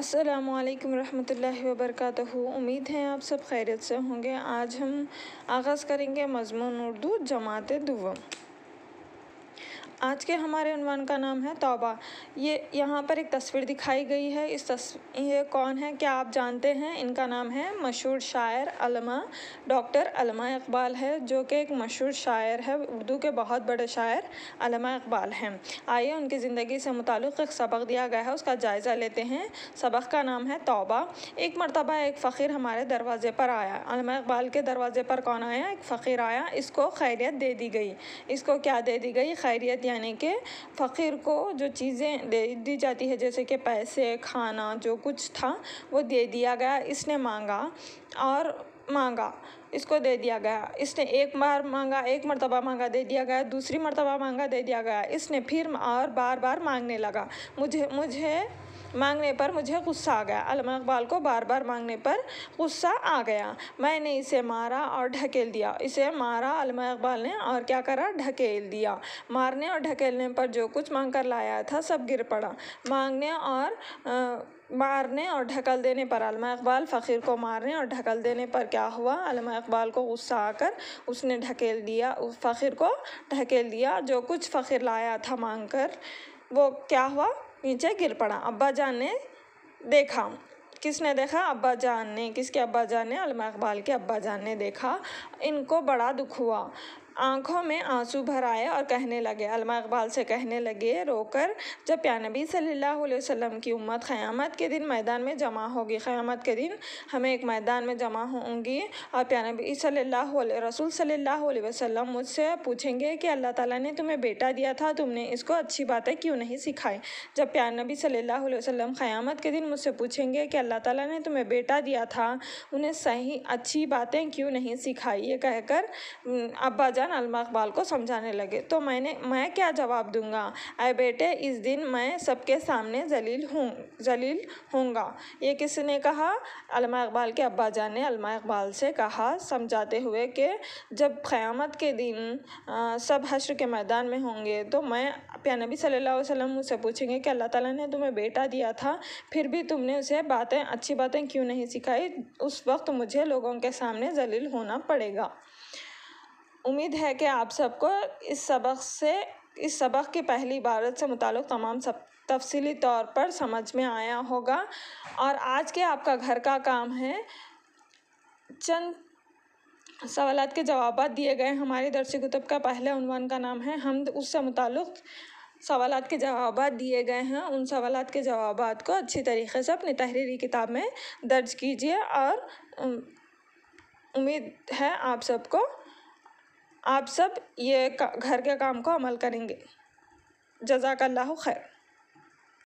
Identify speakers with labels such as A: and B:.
A: अस्सलाम वालेकुम रहमतुल्लाहि व बरकातहू उम्मीद है आप सब खैरियत से होंगे आज हम आगाज़ करेंगे मजमून उर्दू जमात दुआ आज के हमारे अनुमान का नाम है तौबा ये यहाँ पर एक तस्वीर दिखाई गई है इस तस्वीर ये कौन है क्या आप जानते हैं इनका नाम है मशहूर शायर अलमा डॉक्टर अलमा इकबाल है जो कि एक मशहूर शायर है उर्दू के बहुत बड़े शायर अलमा इकबाल हैं आइए उनकी ज़िंदगी से मुतक एक सबक दिया गया है उसका जायज़ा लेते हैं सबक का नाम है तौबा एक मरतबा एक फ़कीर हमारे दरवाज़े पर आया अलमा इकबाल के दरवाज़े पर कौन आया एक फ़कीर आया इसको खैरियत दे दी गई इसको क्या दे दी गई खैरियत यानी कि फ़कीर को जो चीज़ें दे दी जाती है जैसे कि पैसे खाना जो कुछ था वो दे दिया गया इसने मांगा और मांगा इसको दे दिया गया इसने एक बार मांगा एक मरतबा मांगा दे दिया गया दूसरी मरतबा मांगा दे दिया गया इसने फिर और बार बार मांगने लगा मुझे मुझे मांगने पर मुझे गुस्सा आ गया अलमा इकबाल को बार बार मांगने पर गुस्सा आ गया मैंने इसे मारा और ढकेल दिया इसे मारा अलमा इकबाल ने और क्या करा ढकेल दिया मारने और ढकेलने पर जो कुछ मांग कर लाया था सब गिर पड़ा मांगने और आ, मारने और ढकल देने पर अलमा इकबाल फ़कीर को मारने और ढकल देने पर क्या हुआ अलमा इकबाल को गुस्सा आकर उसने ढकेल दिया उस फ़कीर को ढकेल दिया जो कुछ फ़कीर लाया था मांग कर वो क्या हुआ नीचे गिर पड़ा अब्बा जान ने देखा किसने देखा अब्बा जान ने किसके अब्बा जान ने अलमा इकबाल के अब्बा जान ने देखा इनको बड़ा दुख हुआ आंखों में आंसू भर आए और कहने लगे अलमा इकबाल से कहने लगे रोकर जब प्यानबी सल्लल्लाहु अलैहि वसल्लम की उम्मत क़यामत के दिन मैदान में जमा होगी क़यामत के दिन हमें एक मैदान में जमा होंगी और प्यानबी सल्लल्लाहु रसूल सल्लल्लाहु अलैहि वसल्लम मुझसे पूछेंगे कि अल्लाह ताला ने तुम्हें बेटा दिया था तुमने इसको अच्छी बातें क्यों नहीं सिखाई जब प्यानबी सल्लल्लाहु अलैहि वसल्लम क़यामत के दिन मुझसे पूछेंगे कि अल्लाह ताला ने तुम्हें बेटा दिया था उन्हें सही अच्छी बातें क्यों नहीं सिखाई ये कहकर अब्बा जान अलमा अकबाल को समझाने लगे तो मैंने मैं क्या जवाब दूंगा अरे बेटे इस दिन मैं सबके सामने जलील हूँ जलील होंगे ये किसी ने कहा अलमा अकबाल के अब्बा जान ने अलमा अकबाल से कहा समझाते हुए कि जब क़्यामत के दिन आ, सब हश्र के मैदान में होंगे तो मैं प्यानबी सल्लल्लाहु अलैहि वसल्लम मुझसे पूछेंगे कि अल्लाह ताला ने तुम्हें बेटा दिया था फिर भी तुमने उसे बातें अच्छी बातें क्यों नहीं सिखाई उस वक्त मुझे लोगों के सामने जलील होना पड़ेगा उम्मीद है कि आप सबको इस सबक से इस सबक की पहली इबारत से मुतल तमाम सब तफसली तौर पर समझ में आया होगा और आज के आपका घर का काम है चंद सवाल के जवाब दिए गए हमारे दर्शी कुतुब का पहले उनवान का नाम है हम उससे मुतल सवाल के जवाब दिए गए हैं उन सवाल के जवाब को अच्छी तरीके से अपनी तहरीरी किताब में दर्ज कीजिए और उम्मीद है आप सबको आप सब ये घर के काम को अमल करेंगे अल्लाह खैर